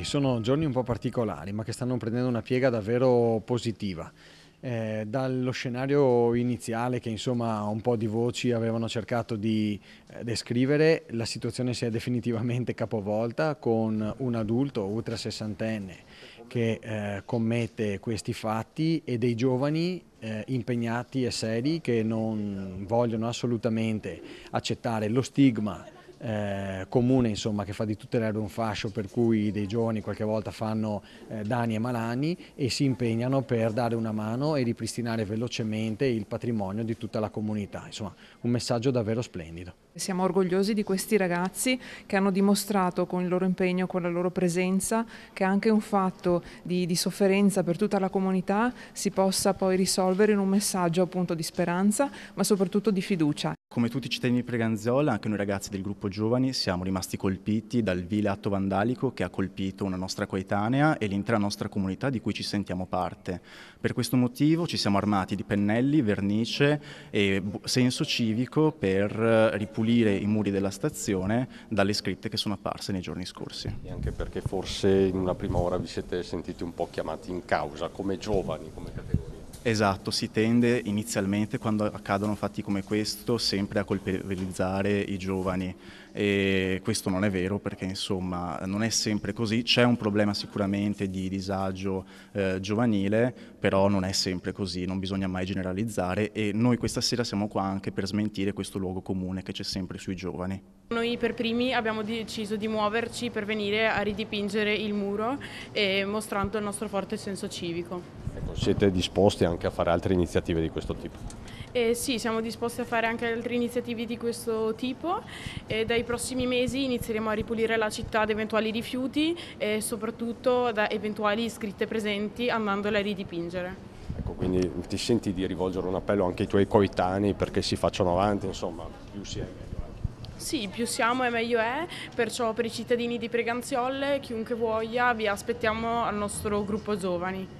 e sono giorni un po' particolari, ma che stanno prendendo una piega davvero positiva. Eh, dallo scenario iniziale che insomma un po' di voci avevano cercato di eh, descrivere, la situazione si è definitivamente capovolta con un adulto ultra sessantenne che eh, commette questi fatti e dei giovani eh, impegnati e seri che non vogliono assolutamente accettare lo stigma eh, comune insomma, che fa di tutte le erbe un fascio per cui dei giovani qualche volta fanno eh, danni e malanni e si impegnano per dare una mano e ripristinare velocemente il patrimonio di tutta la comunità. Insomma un messaggio davvero splendido. Siamo orgogliosi di questi ragazzi che hanno dimostrato con il loro impegno, con la loro presenza, che anche un fatto di, di sofferenza per tutta la comunità si possa poi risolvere in un messaggio appunto di speranza ma soprattutto di fiducia. Come tutti i cittadini di Preganzola, anche noi ragazzi del gruppo giovani siamo rimasti colpiti dal vile atto vandalico che ha colpito una nostra coetanea e l'intera nostra comunità di cui ci sentiamo parte. Per questo motivo ci siamo armati di pennelli, vernice e senso civico per eh, ripulire i muri della stazione dalle scritte che sono apparse nei giorni scorsi. E anche perché forse in una prima ora vi siete sentiti un po' chiamati in causa come giovani, come Esatto, si tende inizialmente quando accadono fatti come questo sempre a colpevolizzare i giovani e questo non è vero perché insomma non è sempre così, c'è un problema sicuramente di disagio eh, giovanile però non è sempre così, non bisogna mai generalizzare e noi questa sera siamo qua anche per smentire questo luogo comune che c'è sempre sui giovani. Noi per primi abbiamo deciso di muoverci per venire a ridipingere il muro eh, mostrando il nostro forte senso civico. Ecco, siete disposti anche a fare altre iniziative di questo tipo? Eh, sì, siamo disposti a fare anche altre iniziative di questo tipo e dai prossimi mesi inizieremo a ripulire la città da eventuali rifiuti e soprattutto da eventuali iscritte presenti andandole a ridipingere. Ecco, quindi ti senti di rivolgere un appello anche ai tuoi coetanei perché si facciano avanti, insomma, più si è meglio. Sì, più siamo e meglio è, perciò per i cittadini di Preganziolle, chiunque voglia, vi aspettiamo al nostro gruppo giovani.